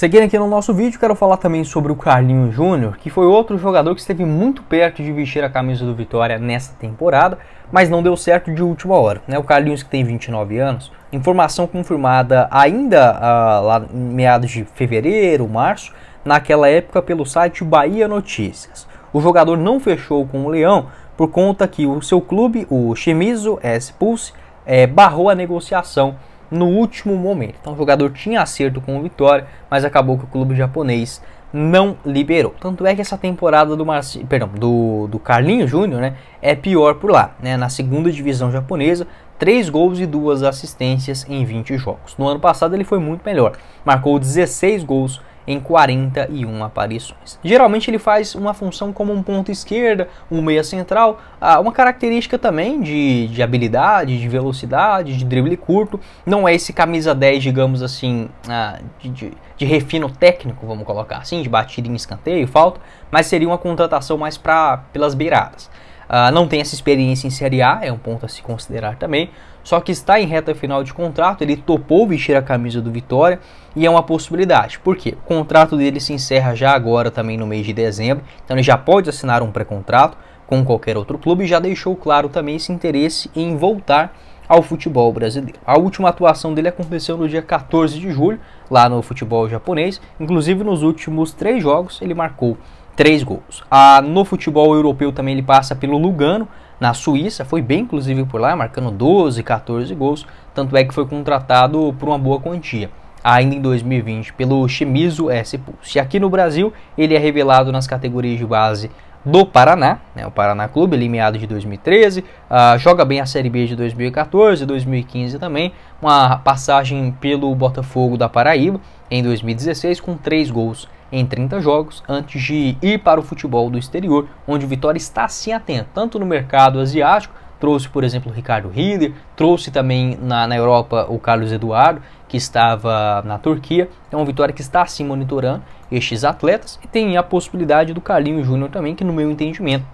Seguindo aqui no nosso vídeo, quero falar também sobre o Carlinhos Júnior, que foi outro jogador que esteve muito perto de vestir a camisa do Vitória nessa temporada, mas não deu certo de última hora. Né? O Carlinhos, que tem 29 anos, informação confirmada ainda ah, lá em meados de fevereiro, março, naquela época pelo site Bahia Notícias. O jogador não fechou com o Leão por conta que o seu clube, o Chemizo S-Pulse, é, eh, barrou a negociação no último momento. Então o jogador tinha acerto com o Vitória, mas acabou que o clube japonês não liberou. Tanto é que essa temporada do Marci... perdão, do, do Carlinho Júnior né, é pior por lá. Né, na segunda divisão japonesa, 3 gols e 2 assistências em 20 jogos. No ano passado ele foi muito melhor, marcou 16 gols em 41 aparições. Geralmente ele faz uma função como um ponto esquerda, um meia central, ah, uma característica também de, de habilidade, de velocidade, de drible curto. Não é esse camisa 10, digamos assim, ah, de, de, de refino técnico, vamos colocar assim, de batida em escanteio, falta, mas seria uma contratação mais pra, pelas beiradas. Ah, não tem essa experiência em Série A, é um ponto a se considerar também. Só que está em reta final de contrato, ele topou vestir a camisa do Vitória e é uma possibilidade. Por quê? O contrato dele se encerra já agora, também no mês de dezembro, então ele já pode assinar um pré-contrato com qualquer outro clube e já deixou claro também esse interesse em voltar ao futebol brasileiro. A última atuação dele aconteceu no dia 14 de julho, lá no futebol japonês. Inclusive, nos últimos três jogos, ele marcou três gols. Ah, no futebol europeu também ele passa pelo Lugano, na Suíça, foi bem inclusive por lá, marcando 12, 14 gols, tanto é que foi contratado por uma boa quantia. Ainda em 2020, pelo Shimizu S. Pulse. Aqui no Brasil, ele é revelado nas categorias de base do Paraná, né, o Paraná Clube, eliminado de 2013, uh, ah, joga bem a Série B de 2014, 2015 também, uma passagem pelo Botafogo da Paraíba em 2016 com 3 gols em 30 jogos, antes de ir para o futebol do exterior, onde o Vitória está se atento, tanto no mercado asiático, trouxe, por exemplo, o Ricardo Rieder, trouxe também na, na Europa o Carlos Eduardo, que estava na Turquia, é então, uma Vitória que está se monitorando estes atletas e tem a possibilidade do Carlinhos Júnior também, que no meu entendimento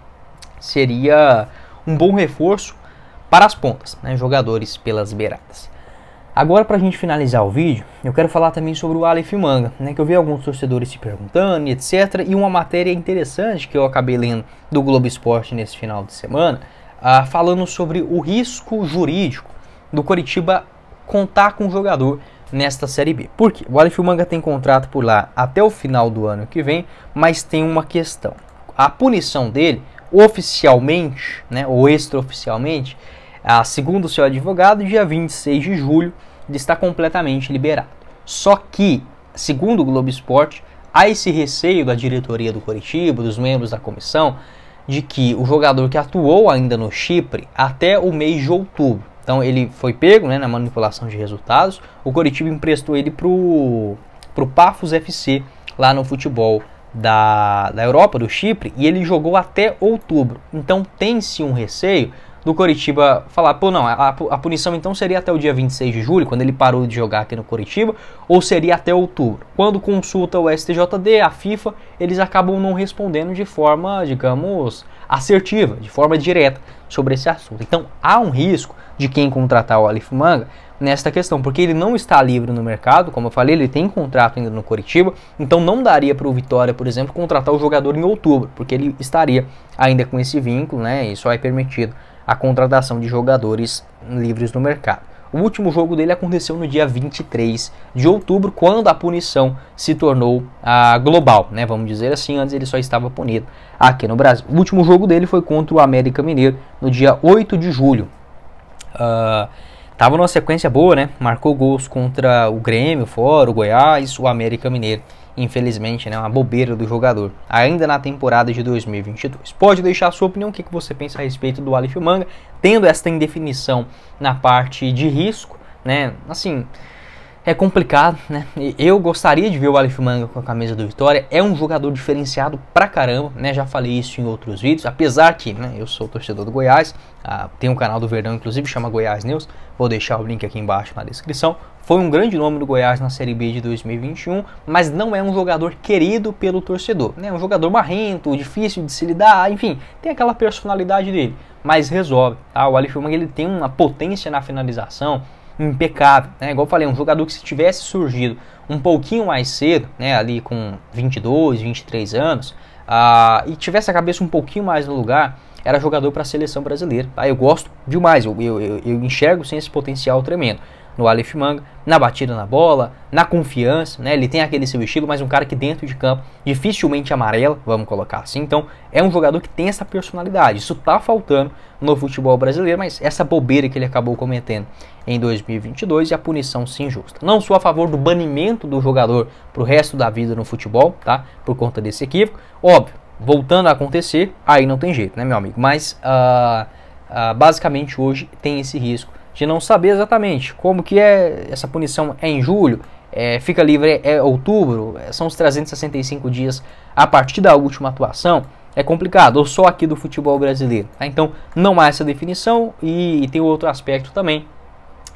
seria um bom reforço para as pontas, né, jogadores pelas beiradas. Agora, para a gente finalizar o vídeo, eu quero falar também sobre o Aleph Manga, né, que eu vi alguns torcedores se perguntando, etc. E uma matéria interessante que eu acabei lendo do Globo Esporte nesse final de semana, ah, falando sobre o risco jurídico do Coritiba contar com o jogador nesta Série B. Por quê? O Aleph Manga tem contrato por lá até o final do ano que vem, mas tem uma questão. A punição dele, oficialmente, né, ou extraoficialmente, a, segundo o seu advogado, dia 26 de julho, está completamente liberado. Só que, segundo o Globo Esporte, há esse receio da diretoria do Coritiba, dos membros da comissão, de que o jogador que atuou ainda no Chipre até o mês de outubro, então ele foi pego né, na manipulação de resultados. O Coritiba emprestou ele para o Pafos FC, lá no futebol da, da Europa, do Chipre, e ele jogou até outubro. Então tem-se um receio do Coritiba falar, pô, não, a, a, punição então seria até o dia 26 de julho, quando ele parou de jogar aqui no Coritiba, ou seria até outubro. Quando consulta o STJD, a FIFA, eles acabam não respondendo de forma, digamos, assertiva, de forma direta sobre esse assunto. Então há um risco de quem contratar o Alif Manga nesta questão, porque ele não está livre no mercado, como eu falei, ele tem contrato ainda no Coritiba, então não daria para o Vitória, por exemplo, contratar o jogador em outubro, porque ele estaria ainda com esse vínculo, né? E só é permitido a contratação de jogadores livres no mercado. O último jogo dele aconteceu no dia 23 de outubro, quando a punição se tornou ah, global, né? Vamos dizer assim, antes ele só estava punido aqui no Brasil. O último jogo dele foi contra o América Mineiro no dia 8 de julho, Uh, tava numa sequência boa, né? Marcou gols contra o Grêmio, fora, o Goiás, o América Mineiro. Infelizmente, né? Uma bobeira do jogador. Ainda na temporada de 2022. Pode deixar a sua opinião, o que, que você pensa a respeito do Aleph Manga, tendo esta indefinição na parte de risco, né? Assim, é complicado, né? Eu gostaria de ver o Aleph Manga com a camisa do Vitória. É um jogador diferenciado pra caramba, né? Já falei isso em outros vídeos. Apesar que, né, eu sou torcedor do Goiás, ah, tem um canal do Verdão, inclusive, chama Goiás News. Vou deixar o link aqui embaixo na descrição. Foi um grande nome do Goiás na Série B de 2021, mas não é um jogador querido pelo torcedor. Né? É né? um jogador marrento, difícil de se lidar, enfim, tem aquela personalidade dele, mas resolve. Tá? O Aleph Manga ele tem uma potência na finalização impecável, né? Igual eu falei, um jogador que se tivesse surgido um pouquinho mais cedo, né, ali com 22, 23 anos, uh, e tivesse a cabeça um pouquinho mais no lugar, era jogador para a seleção brasileira. Tá? Eu gosto demais, eu, eu, eu enxergo sem esse potencial tremendo no Aleph Manga, na batida na bola, na confiança, né? Ele tem aquele seu estilo, mas um cara que dentro de campo dificilmente amarela, vamos colocar assim. Então, é um jogador que tem essa personalidade. Isso tá faltando no futebol brasileiro, mas essa bobeira que ele acabou cometendo em 2022 e a punição sim justa. Não sou a favor do banimento do jogador pro resto da vida no futebol, tá? Por conta desse equívoco. Óbvio, voltando a acontecer, aí não tem jeito, né, meu amigo? Mas uh, uh, basicamente hoje tem esse risco de não saber exatamente como que é essa punição é em julho, é, fica livre é, é outubro, é, são os 365 dias a partir da última atuação. É complicado, ou só aqui do futebol brasileiro. Tá? Então não há essa definição e, e tem outro aspecto também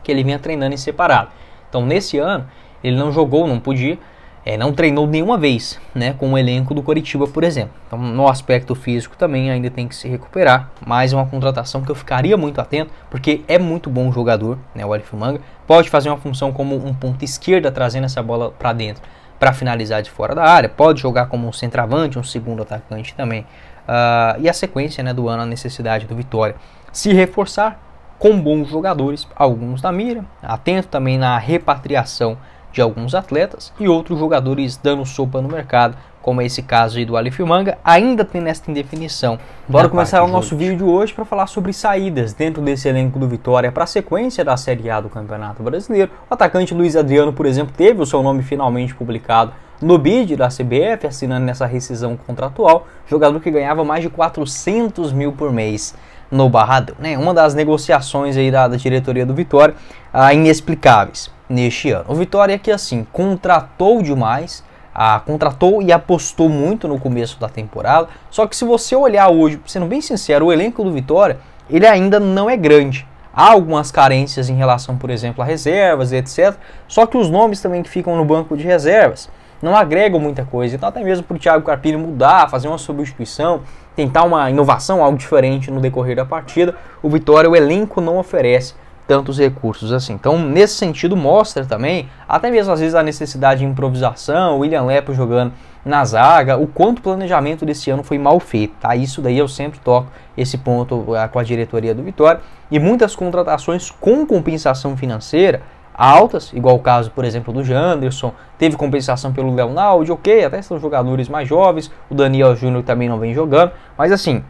que ele vinha treinando em separado. Então nesse ano ele não jogou, não podia, é, não treinou nenhuma vez né, com o elenco do Coritiba, por exemplo. Então, no aspecto físico também ainda tem que se recuperar, mas é uma contratação que eu ficaria muito atento, porque é muito bom jogador, né, o Alif Manga. Pode fazer uma função como um ponto esquerda, trazendo essa bola para dentro para finalizar de fora da área, pode jogar como um centroavante, um segundo atacante também. Uh, e a sequência né, do ano, a necessidade do Vitória se reforçar com bons jogadores, alguns da mira, atento também na repatriação de alguns atletas e outros jogadores dando sopa no mercado, como é esse caso aí do Alif Manga, ainda tem nesta indefinição. Bora começar o nosso vídeo hoje para falar sobre saídas dentro desse elenco do Vitória para a sequência da Série A do Campeonato Brasileiro. O atacante Luiz Adriano, por exemplo, teve o seu nome finalmente publicado no bid da CBF, assinando nessa rescisão contratual, jogador que ganhava mais de 400 mil por mês no Barradão. Né? Uma das negociações aí da, da diretoria do Vitória, ah, inexplicáveis neste ano. O Vitória é que assim contratou demais, a, contratou e apostou muito no começo da temporada. Só que se você olhar hoje, sendo bem sincero, o elenco do Vitória ele ainda não é grande. Há algumas carências em relação, por exemplo, a reservas etc. Só que os nomes também que ficam no banco de reservas não agregam muita coisa. Então, até mesmo para o Thiago Carpini mudar, fazer uma substituição, tentar uma inovação, algo diferente no decorrer da partida, o Vitória, o elenco não oferece tantos recursos assim. Então, nesse sentido, mostra também, até mesmo às vezes, a necessidade de improvisação, o William Lepo jogando na zaga, o quanto o planejamento desse ano foi mal feito, tá? Isso daí eu sempre toco esse ponto com a diretoria do Vitória. E muitas contratações com compensação financeira altas, igual o caso, por exemplo, do Janderson, teve compensação pelo Leonardo, ok, até são jogadores mais jovens, o Daniel Júnior também não vem jogando, mas assim,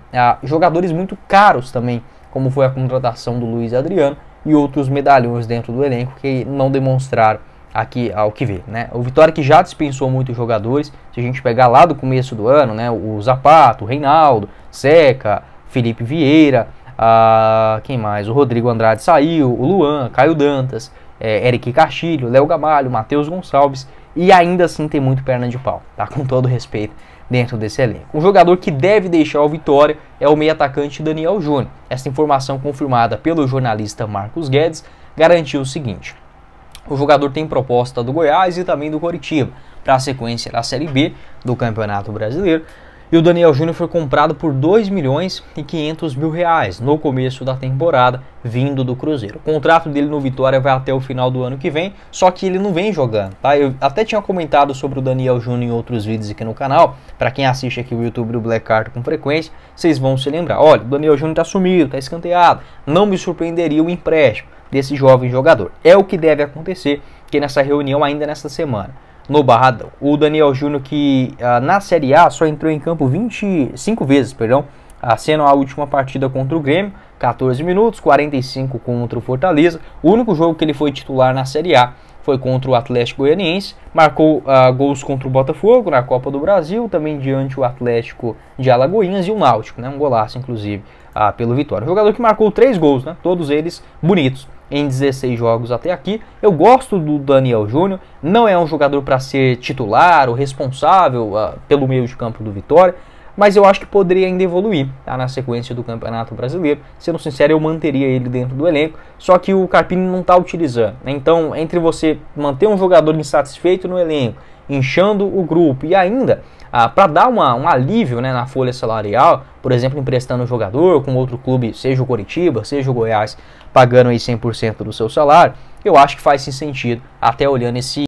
jogadores muito caros também, como foi a contratação do Luiz Adriano, e outros medalhões dentro do elenco que não demonstraram aqui ao que ver, né? O Vitória que já dispensou muitos jogadores, se a gente pegar lá do começo do ano, né? O Zapato, o Reinaldo, Seca, Felipe Vieira, a ah, quem mais? O Rodrigo Andrade saiu, o Luan, Caio Dantas, é, Eric Castilho, Léo Gamalho, Matheus Gonçalves e ainda assim tem muito perna de pau, tá? Com todo respeito dentro desse elenco. Um jogador que deve deixar o Vitória é o meio atacante Daniel Júnior. Essa informação confirmada pelo jornalista Marcos Guedes garantiu o seguinte: o jogador tem proposta do Goiás e também do Coritiba para a sequência da Série B do Campeonato Brasileiro. E o Daniel Júnior foi comprado por 2 milhões e 500 mil reais no começo da temporada, vindo do Cruzeiro. O contrato dele no Vitória vai até o final do ano que vem, só que ele não vem jogando, tá? Eu até tinha comentado sobre o Daniel Júnior em outros vídeos aqui no canal. Para quem assiste aqui o YouTube do Black Card com frequência, vocês vão se lembrar. Olha, o Daniel Júnior tá sumido, tá escanteado. Não me surpreenderia o empréstimo desse jovem jogador. É o que deve acontecer, que nessa reunião ainda nesta semana no Barradão. O Daniel Júnior, que ah, na Série A só entrou em campo 25 vezes, perdão, ah, sendo a última partida contra o Grêmio, 14 minutos, 45 contra o Fortaleza, o único jogo que ele foi titular na Série A foi contra o Atlético Goianiense, marcou uh, gols contra o Botafogo na Copa do Brasil, também diante o Atlético de Alagoinhas e o Náutico, né, um golaço inclusive uh, pelo Vitória. jogador que marcou três gols, né, todos eles bonitos em 16 jogos até aqui. Eu gosto do Daniel Júnior, não é um jogador para ser titular ou responsável uh, pelo meio de campo do Vitória, mas eu acho que poderia ainda evoluir tá? na sequência do Campeonato Brasileiro. Sendo sincero, eu manteria ele dentro do elenco, só que o Carpini não está utilizando. Né? Então, entre você manter um jogador insatisfeito no elenco, inchando o grupo e ainda ah, para dar uma, um alívio né, na folha salarial, por exemplo, emprestando um jogador com outro clube, seja o Coritiba, seja o Goiás, pagando aí 100% do seu salário, eu acho que faz sim sentido, até olhando esse